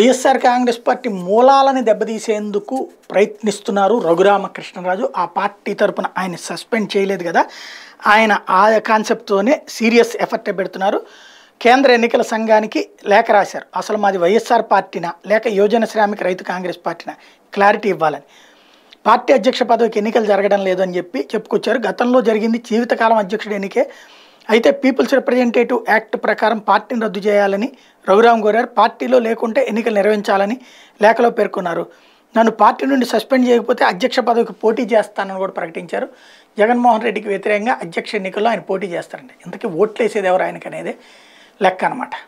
వైఎస్ఆర్ కాంగ్రెస్ పార్టీ మూలాలని దెబ్బతీసేందుకు ప్రయత్నిస్తున్నారు రఘురామకృష్ణరాజు ఆ పార్టీ తరపున ఆయన సస్పెండ్ చేయలేదు కదా ఆయన ఆ కాన్సెప్ట్తోనే సీరియస్ ఎఫర్ట్ పెడుతున్నారు కేంద్ర ఎన్నికల సంఘానికి లేఖ రాశారు అసలు మాది వైఎస్ఆర్ పార్టీనా లేక యువజన శ్రామిక రైతు కాంగ్రెస్ పార్టీనా క్లారిటీ ఇవ్వాలని పార్టీ అధ్యక్ష పదవికి ఎన్నికలు జరగడం లేదని చెప్పి చెప్పుకొచ్చారు గతంలో జరిగింది జీవితకాలం అధ్యక్షుడు ఎన్నికే అయితే పీపుల్స్ రిప్రజెంటేటివ్ యాక్ట్ ప్రకారం పార్టీని రద్దు చేయాలని రఘురామ్ కోరారు పార్టీలో లేకుంటే ఎన్నికలు నిర్వహించాలని లేఖలో పేర్కొన్నారు నన్ను పార్టీ నుండి సస్పెండ్ చేయకపోతే అధ్యక్ష పదవికి పోటీ చేస్తానని కూడా ప్రకటించారు జగన్మోహన్ రెడ్డికి వ్యతిరేకంగా అధ్యక్ష ఎన్నికల్లో ఆయన పోటీ చేస్తారండి ఇంతకీ ఓట్లేసేది ఎవరు ఆయనకనేది లెక్క అనమాట